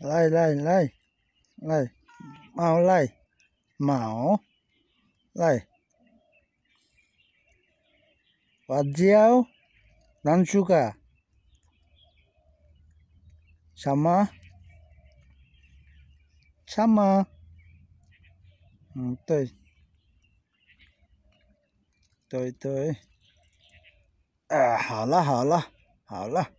Lai lai lai. Lai. Mao lai. Mao. Lai. Và diao. Nan suka. Sama. Sama. Ừ, tôi. Tôi tôi. À, hảo là hảo là hảo là.